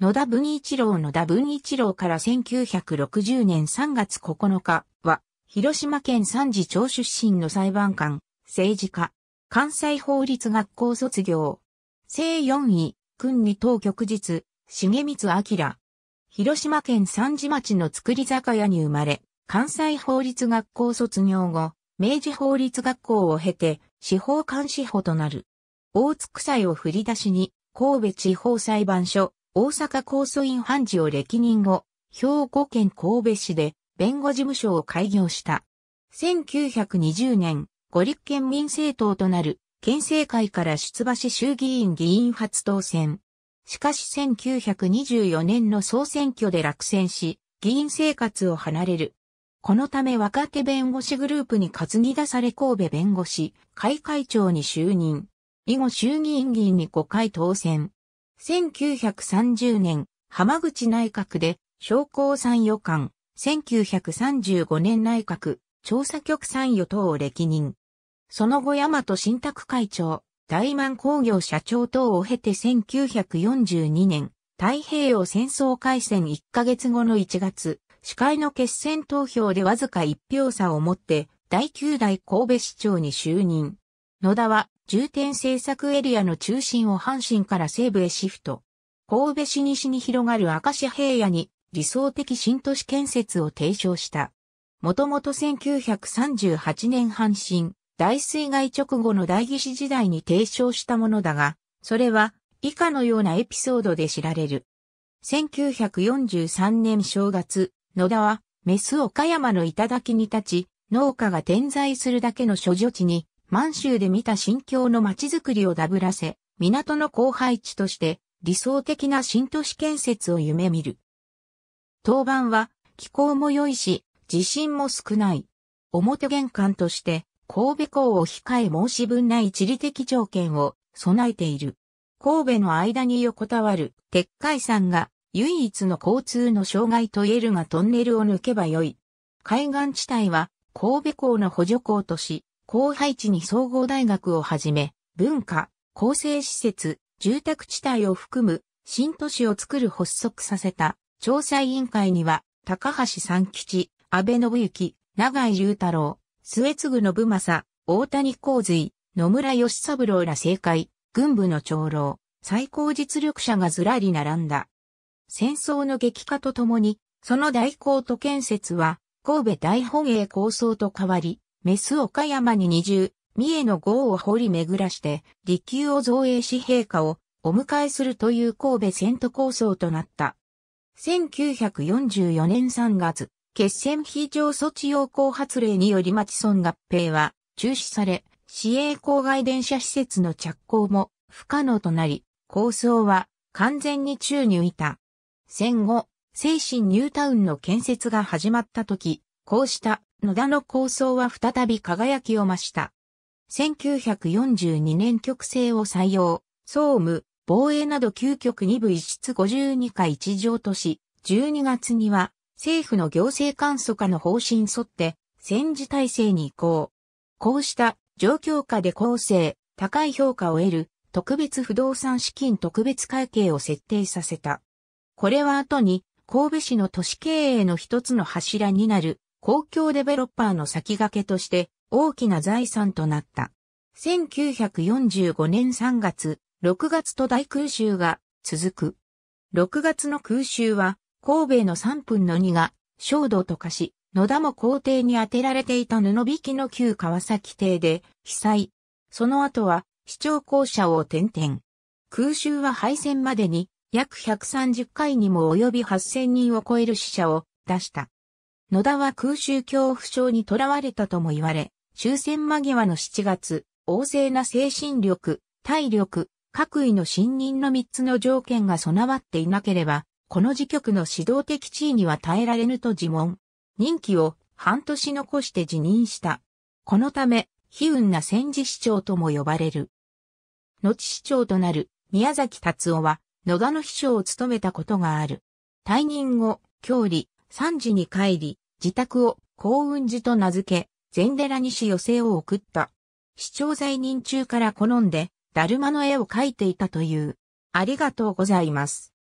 野田文一郎野田文一郎から1960年3月9日は、広島県三次町出身の裁判官、政治家、関西法律学校卒業。正4位、訓に当局日、重光明。広島県三次町の作り酒屋に生まれ、関西法律学校卒業後、明治法律学校を経て、司法官司法となる。大津区裁を振り出しに、神戸地方裁判所、大阪高訴院判事を歴任後、兵庫県神戸市で弁護事務所を開業した。1920年、五立県民政党となる県政会から出馬し衆議院議員初当選。しかし1924年の総選挙で落選し、議員生活を離れる。このため若手弁護士グループに担ぎ出され神戸弁護士、会会長に就任。以後衆議院議員に5回当選。1930年、浜口内閣で、商工参与官、1935年内閣、調査局参与等を歴任。その後大和新宅会長、大満工業社長等を経て1942年、太平洋戦争開戦1ヶ月後の1月、司会の決戦投票でわずか1票差をもって、第9代神戸市長に就任。野田は重点政策エリアの中心を阪神から西部へシフト。神戸市西に広がる明石平野に理想的新都市建設を提唱した。もともと1938年阪神大水害直後の大義士時代に提唱したものだが、それは以下のようなエピソードで知られる。1943年正月、野田はメス岡山の頂に立ち、農家が点在するだけの諸女地に満州で見た新境の街づくりをダブらせ、港の広廃地として理想的な新都市建設を夢見る。当番は気候も良いし、地震も少ない。表玄関として神戸港を控え申し分ない地理的条件を備えている。神戸の間に横たわる鉄海山が唯一の交通の障害と言えるがトンネルを抜けばよい。海岸地帯は神戸港の補助港とし、後輩地に総合大学をはじめ、文化、構成施設、住宅地帯を含む新都市を作る発足させた調査委員会には、高橋三吉、安倍信之、長井雄太郎、末継信正、大谷洪水、野村義三郎ら政界、軍部の長老、最高実力者がずらり並んだ。戦争の激化とともに、その大港都建設は、神戸大本営構想と変わり、メス岡山に二重、三重の号を掘り巡らして、利休を造営し陛下をお迎えするという神戸戦ト構想となった。1944年3月、決戦非常措置要項発令により町村合併は中止され、市営郊外電車施設の着工も不可能となり、構想は完全に宙に浮いた。戦後、精神ニュータウンの建設が始まった時、こうした野田の構想は再び輝きを増した。1942年極制を採用、総務、防衛など9局2部1室52課1乗とし、12月には政府の行政簡素化の方針沿って戦時体制に移行。こうした状況下で構成、高い評価を得る特別不動産資金特別会計を設定させた。これは後に神戸市の都市経営の一つの柱になる公共デベロッパーの先駆けとして大きな財産となった。1945年3月、6月と大空襲が続く。6月の空襲は神戸の3分の2が焦土と化し、野田も皇帝に当てられていた布引きの旧川崎邸で被災。その後は市長校舎を転々。空襲は敗戦までに約130回にも及び8000人を超える死者を出した。野田は空襲恐怖症に囚われたとも言われ、終戦間際の7月、旺盛な精神力、体力、各位の信任の3つの条件が備わっていなければ、この時局の指導的地位には耐えられぬと自問。任期を半年残して辞任した。このため、悲運な戦時市長とも呼ばれる。後市長となる宮崎達夫は野田の秘書を務めたことがある。退任後、郷里、3時に帰り、自宅を幸運寺と名付け、禅寺に寄せを送った。市長在任中から好んで、だるまの絵を描いていたという。ありがとうございます。